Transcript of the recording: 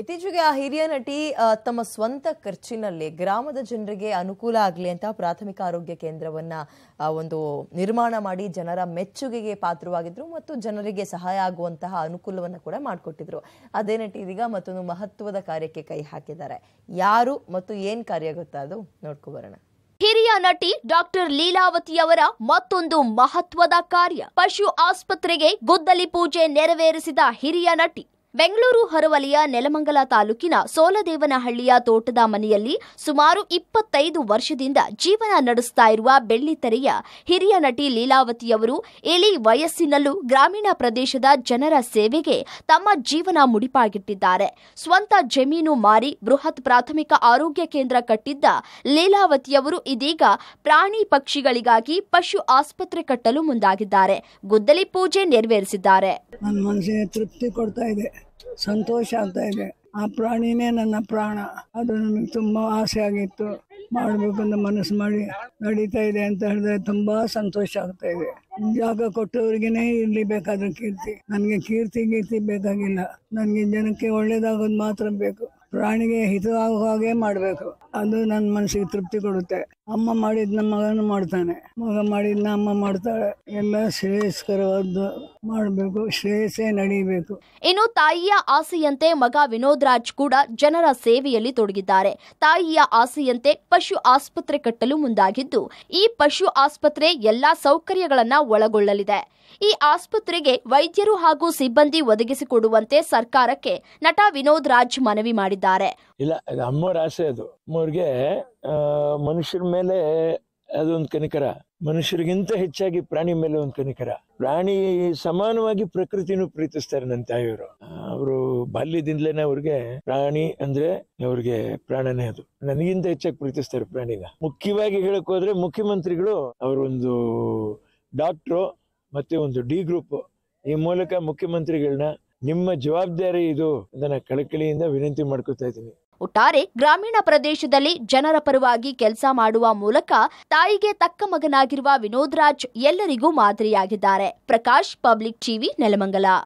ಇತ್ತೀಚೆಗೆ ಆ ಹಿರಿಯ ನಟಿ ತಮ್ಮ ಸ್ವಂತ ಖರ್ಚಿನಲ್ಲಿ ಗ್ರಾಮದ ಜನರಿಗೆ ಅನುಕೂಲ ಆಗಲಿ ಅಂತ ಪ್ರಾಥಮಿಕ ಆರೋಗ್ಯ ಕೇಂದ್ರವನ್ನ ಒಂದು ನಿರ್ಮಾಣ ಮಾಡಿ ಜನರ ಮೆಚ್ಚುಗೆಗೆ ಪಾತ್ರವಾಗಿದ್ರು ಮತ್ತು ಜನರಿಗೆ ಸಹಾಯ ಆಗುವಂತಹ ಅನುಕೂಲವನ್ನು ಕೂಡ ಮಾಡಿಕೊಟ್ಟಿದ್ರು ಅದೇ ನಟಿ ಇದೀಗ ಮತ್ತೊಂದು ಮಹತ್ವದ ಕಾರ್ಯಕ್ಕೆ ಕೈ ಹಾಕಿದ್ದಾರೆ ಯಾರು ಮತ್ತು ಏನ್ ಕಾರ್ಯ ಗೊತ್ತಾ ಅದು ನೋಡ್ಕೊ ಬರೋಣ ಹಿರಿಯ ನಟಿ ಡಾಕ್ಟರ್ ಲೀಲಾವತಿ ಅವರ ಮತ್ತೊಂದು ಮಹತ್ವದ ಕಾರ್ಯ ಪಶು ಆಸ್ಪತ್ರೆಗೆ ಗುದ್ದಲಿ ಪೂಜೆ ನೆರವೇರಿಸಿದ ಹಿರಿಯ ನಟಿ ಬೆಂಗಳೂರು ಹೊರವಲಯ ನೆಲಮಂಗಲ ತಾಲೂಕಿನ ಸೋಲದೇವನಹಳ್ಳಿಯ ತೋಟದ ಮನೆಯಲ್ಲಿ ಸುಮಾರು ಇಪ್ಪತ್ತೈದು ವರ್ಷದಿಂದ ಜೀವನ ನಡೆಸ್ತಾ ಇರುವ ಬೆಳ್ಳಿತೆರೆಯ ಹಿರಿಯ ನಟಿ ಲೀಲಾವತಿಯವರು ಇಳಿ ವಯಸ್ಸಿನಲ್ಲೂ ಗ್ರಾಮೀಣ ಪ್ರದೇಶದ ಜನರ ಸೇವೆಗೆ ತಮ್ಮ ಜೀವನ ಮುಡಿಪಾಗಿಟ್ಟಿದ್ದಾರೆ ಸ್ವಂತ ಜಮೀನು ಮಾರಿ ಬೃಹತ್ ಪ್ರಾಥಮಿಕ ಆರೋಗ್ಯ ಕೇಂದ್ರ ಕಟ್ಟಿದ್ದ ಲೀಲಾವತಿಯವರು ಇದೀಗ ಪ್ರಾಣಿ ಪಕ್ಷಿಗಳಿಗಾಗಿ ಪಶು ಆಸ್ಪತ್ರೆ ಕಟ್ಟಲು ಮುಂದಾಗಿದ್ದಾರೆ ಗುದ್ದಲಿ ಪೂಜೆ ನೆರವೇರಿಸಿದ್ದಾರೆ ತೃಪ್ತಿ ಕೊಡ್ತಾ ಇದೆ ಸಂತೋಷ ಅಂತ ಇದೆ ಆ ಪ್ರಾಣಿನೇ ನನ್ನ ಪ್ರಾಣ ಅದು ನನಗೆ ತುಂಬ ಆಸೆ ಆಗಿತ್ತು ಮಾಡಬೇಕಂತ ಮನಸ್ಸು ಮಾಡಿ ನಡೀತಾ ಇದೆ ಅಂತ ಹೇಳಿದ್ರೆ ತುಂಬಾ ಸಂತೋಷ ಆಗ್ತಾ ಇದೆ ಜಾಗ ಕೊಟ್ಟವ್ರಿಗೇನೆ ಇರ್ಲಿ ಬೇಕಾದ್ರೆ ಕೀರ್ತಿ ನನಗೆ ಕೀರ್ತಿ ಕೀರ್ತಿ ಬೇಕಾಗಿಲ್ಲ ನನಗೆ ಜನಕ್ಕೆ ಒಳ್ಳೇದಾಗೋದು ಮಾತ್ರ ಬೇಕು ಪ್ರಾಣಿಗೆ ಹಿತವಾಗುವ ಹಾಗೆ ಮಾಡಬೇಕು ಅದು ನನ್ನ ಮನಸ್ಸಿಗೆ ತೃಪ್ತಿ ಕೊಡುತ್ತೆ ಅಮ್ಮ ಮಾಡಿದ ನಮ್ಮ ಮಗನು ಮಾಡ್ತಾನೆ ಮಗ ಮಾಡಿದ್ನ ಅಮ್ಮ ಮಾಡ್ತಾಳೆ ಎಲ್ಲ ಶ್ರೇಯಸ್ಕರವಾದ್ದು ಮಾಡಬೇಕು ಶ್ರೇಯಸ್ಸೇ ನಡೀಬೇಕು ಇನ್ನು ತಾಯಿಯ ಆಸೆಯಂತೆ ಮಗ ವಿನೋದ್ ರಾಜ್ ಕೂಡ ಜನರ ಸೇವೆಯಲ್ಲಿ ತೊಡಗಿದ್ದಾರೆ ತಾಯಿಯ ಆಸೆಯಂತೆ ಪಶು ಆಸ್ಪತ್ರೆ ಕಟ್ಟಲು ಮುಂದಾಗಿದ್ದು ಈ ಪಶು ಆಸ್ಪತ್ರೆ ಎಲ್ಲಾ ಸೌಕರ್ಯಗಳನ್ನ ಒಳಗೊಳ್ಳಲಿದೆ ಈ ಆಸ್ಪತ್ರೆಗೆ ವೈದ್ಯರು ಹಾಗೂ ಸಿಬ್ಬಂದಿ ಒದಗಿಸಿಕೊಡುವಂತೆ ಸರ್ಕಾರಕ್ಕೆ ನಟ ವಿನೋದ್ ರಾಜ್ ಮನವಿ ಮಾಡಿದ್ದಾರೆ ಹೇಳಿದ್ದಾರೆ ಇಲ್ಲ ಅಮ್ಮವ್ರ ಆಸೆ ಅದು ಅಮ್ಮವ್ರಿಗೆ ಮನುಷ್ಯರ ಮೇಲೆ ಅದೊಂದು ಕನಿಕರ ಮನುಷ್ಯರಿಗಿಂತ ಹೆಚ್ಚಾಗಿ ಪ್ರಾಣಿ ಮೇಲೆ ಒಂದು ಕನಿಕರ ಪ್ರಾಣಿ ಸಮಾನವಾಗಿ ಪ್ರಕೃತಿನೂ ಪ್ರೀತಿಸ್ತಾರೆ ನನ್ನ ತಾಯಿಯವರು ಅವರು ಬಾಲ್ಯದಿಂದಲೇನೆ ಅವ್ರಿಗೆ ಪ್ರಾಣಿ ಅಂದ್ರೆ ಅವ್ರಿಗೆ ಪ್ರಾಣನೇ ಅದು ನನಗಿಂತ ಹೆಚ್ಚಾಗಿ ಪ್ರೀತಿಸ್ತಾರೆ ಪ್ರಾಣಿನ ಮುಖ್ಯವಾಗಿ ಹೇಳಕ್ ಹೋದ್ರೆ ಮುಖ್ಯಮಂತ್ರಿಗಳು ಅವರೊಂದು ಡಾಕ್ಟ್ರು ಮತ್ತೆ ಒಂದು ಡಿ ಗ್ರೂಪ್ ಈ ಮೂಲಕ ಮುಖ್ಯಮಂತ್ರಿಗಳನ್ನ ನಿಮ್ಮ ಜವಾಬ್ದಾರಿ ಇದು ಅದನ್ನ ಕಳಕಳಿಯಿಂದ ವಿನಂತಿ ಮಾಡ್ಕೊತಾ ಇದ್ದೀನಿ ಒಟ್ಟಾರೆ ಗ್ರಾಮೀಣ ಪ್ರದೇಶದಲ್ಲಿ ಜನರ ಪರವಾಗಿ ಕೆಲಸ ಮಾಡುವ ಮೂಲಕ ತಾಯಿಗೆ ತಕ್ಕ ಮಗನಾಗಿರುವ ವಿನೋದ್ ರಾಜ್ ಎಲ್ಲರಿಗೂ ಮಾದರಿಯಾಗಿದ್ದಾರೆ ಪ್ರಕಾಶ್ ಪಬ್ಲಿಕ್ ಟಿವಿ ನೆಲಮಂಗಲ